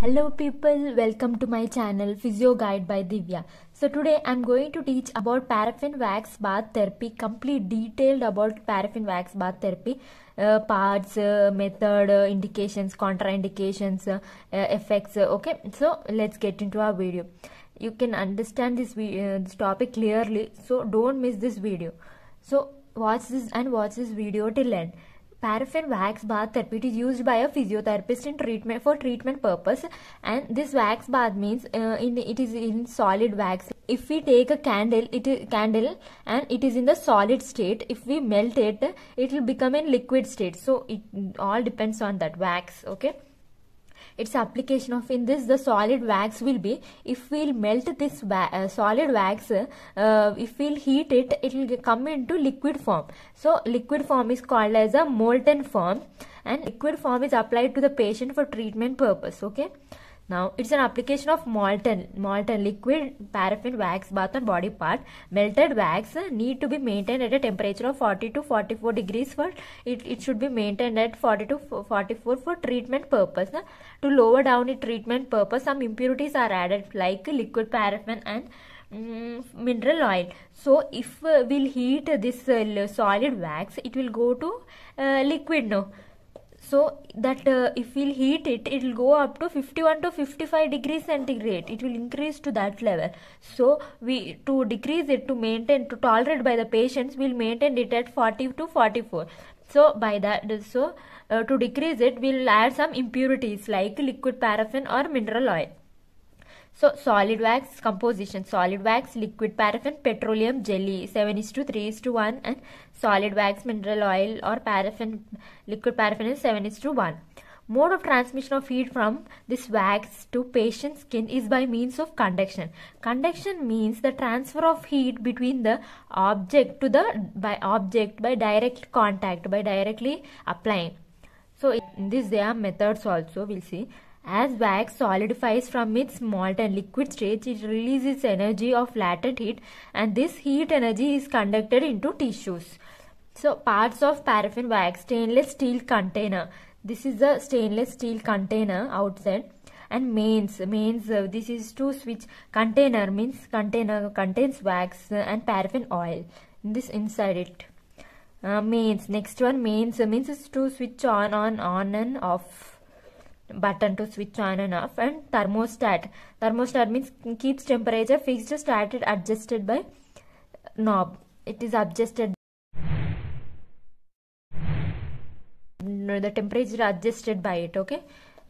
Hello people, welcome to my channel Physio Guide by Divya. So today I'm going to teach about paraffin wax bath therapy, complete detailed about paraffin wax bath therapy, uh, parts, uh, method, uh, indications, contraindications, uh, uh, effects, uh, okay. So let's get into our video. You can understand this, this topic clearly, so don't miss this video. So watch this and watch this video till end paraffin wax bath therapy it is used by a physiotherapist in treatment for treatment purpose and this wax bath means uh, in it is in solid wax if we take a candle it is candle and it is in the solid state if we melt it it will become in liquid state so it all depends on that wax okay its application of in this the solid wax will be if we'll melt this wa uh, solid wax uh, if we'll heat it it will come into liquid form so liquid form is called as a molten form and liquid form is applied to the patient for treatment purpose okay now it's an application of molten, molten liquid, paraffin wax bath on body part. Melted wax need to be maintained at a temperature of 40 to 44 degrees for it, it should be maintained at 40 to 44 for treatment purpose. To lower down its treatment purpose, some impurities are added like liquid paraffin and mm, mineral oil so if uh, we'll heat this uh, solid wax it will go to uh, liquid No so that uh, if we'll heat it it will go up to 51 to 55 degrees centigrade it will increase to that level so we to decrease it to maintain to tolerate by the patients we'll maintain it at 40 to 44 so by that so uh, to decrease it we'll add some impurities like liquid paraffin or mineral oil so solid wax composition, solid wax, liquid paraffin, petroleum jelly, 7 is to 3 is to 1 and solid wax, mineral oil or paraffin, liquid paraffin is 7 is to 1. Mode of transmission of heat from this wax to patient skin is by means of conduction. Conduction means the transfer of heat between the object to the by object by direct contact by directly applying. So in this there are methods also we'll see. As wax solidifies from its molten liquid stage, it releases energy of latent heat and this heat energy is conducted into tissues. So parts of paraffin wax, stainless steel container. This is the stainless steel container outside and mains mains uh, this is to switch container means container contains wax and paraffin oil this inside it uh, mains next one mains means is to switch on on on and off button to switch on and off and thermostat thermostat means keeps temperature fixed started adjusted by knob it is adjusted the temperature adjusted by it okay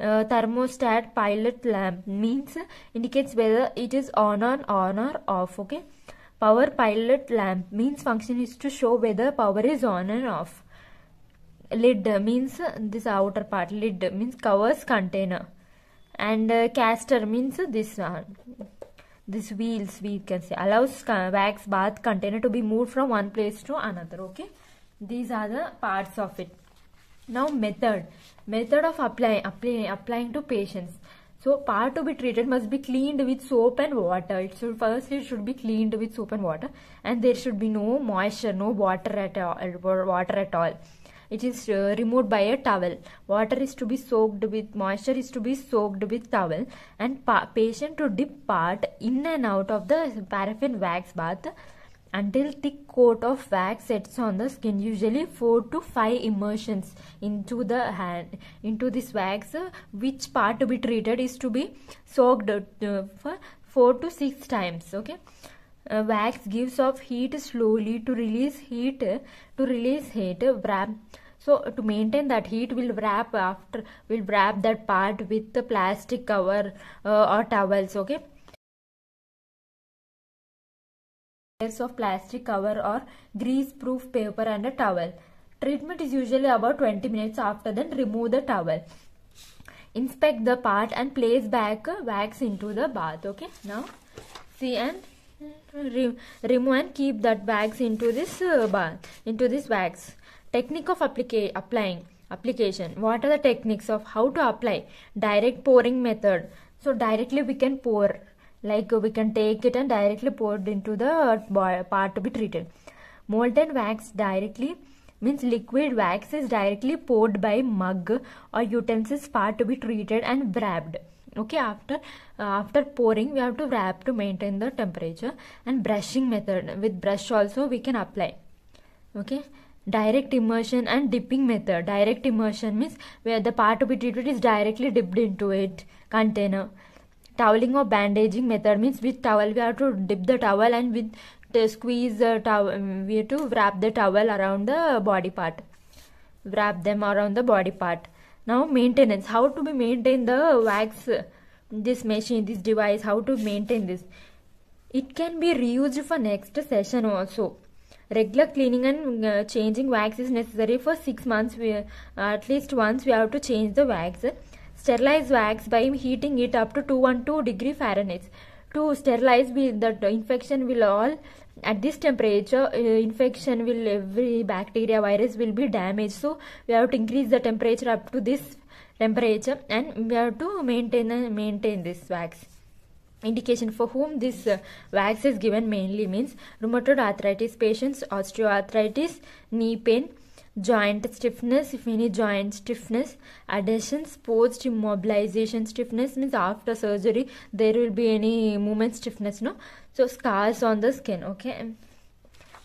uh, thermostat pilot lamp means indicates whether it is on on on or off okay power pilot lamp means function is to show whether power is on and off lid means this outer part lid means covers container and uh, caster means this one this wheels we can say allows wax bath container to be moved from one place to another okay these are the parts of it now method method of applying applying applying to patients so part to be treated must be cleaned with soap and water it should first it should be cleaned with soap and water and there should be no moisture no water at all water at all it is uh, removed by a towel water is to be soaked with moisture is to be soaked with towel and pa patient to dip part in and out of the paraffin wax bath until thick coat of wax sets on the skin usually 4 to 5 immersions into the hand into this wax uh, which part to be treated is to be soaked uh, for 4 to 6 times okay uh, wax gives off heat slowly to release heat to release heat wrap so to maintain that heat will wrap after will wrap that part with the plastic cover uh, or towels okay layers of plastic cover or grease proof paper and a towel treatment is usually about 20 minutes after then remove the towel inspect the part and place back uh, wax into the bath okay now see and Re remove and keep that bags into this uh, bag into this bags technique of applica applying application what are the techniques of how to apply direct pouring method so directly we can pour like we can take it and directly pour it into the part to be treated molten wax directly means liquid wax is directly poured by mug or utensils part to be treated and wrapped okay after uh, after pouring we have to wrap to maintain the temperature and brushing method with brush also we can apply okay direct immersion and dipping method direct immersion means where the part to be treated is directly dipped into it container toweling or bandaging method means with towel we have to dip the towel and with the squeeze the towel um, we have to wrap the towel around the body part wrap them around the body part now maintenance how to be maintain the wax this machine this device how to maintain this it can be reused for next session also regular cleaning and uh, changing wax is necessary for 6 months we, uh, at least once we have to change the wax sterilize wax by heating it up to 212 degree fahrenheit to sterilize we that infection will all at this temperature uh, infection will every bacteria virus will be damaged so we have to increase the temperature up to this temperature and we have to maintain uh, maintain this wax indication for whom this uh, wax is given mainly means rheumatoid arthritis patients osteoarthritis knee pain joint stiffness if any joint stiffness adhesions post immobilization stiffness means after surgery there will be any movement stiffness no so scars on the skin okay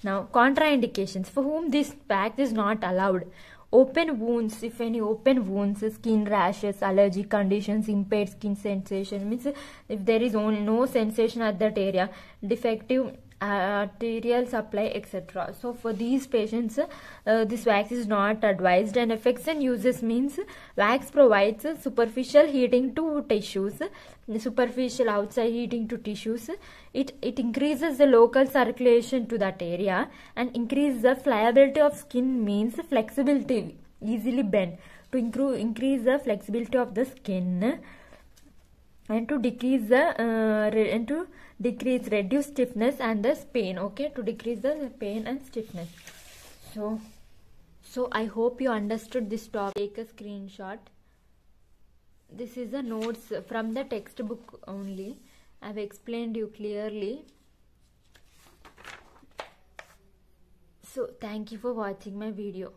now contraindications for whom this pack is not allowed open wounds if any open wounds skin rashes allergic conditions impaired skin sensation means if there is only no sensation at that area defective uh, arterial supply etc so for these patients uh, this wax is not advised and and uses means wax provides superficial heating to tissues superficial outside heating to tissues it it increases the local circulation to that area and increase the pliability of skin means flexibility easily bend to increase the flexibility of the skin and to decrease the uh, and to decrease reduce stiffness and the pain okay to decrease the pain and stiffness so so i hope you understood this topic take a screenshot this is the notes from the textbook only i have explained you clearly so thank you for watching my video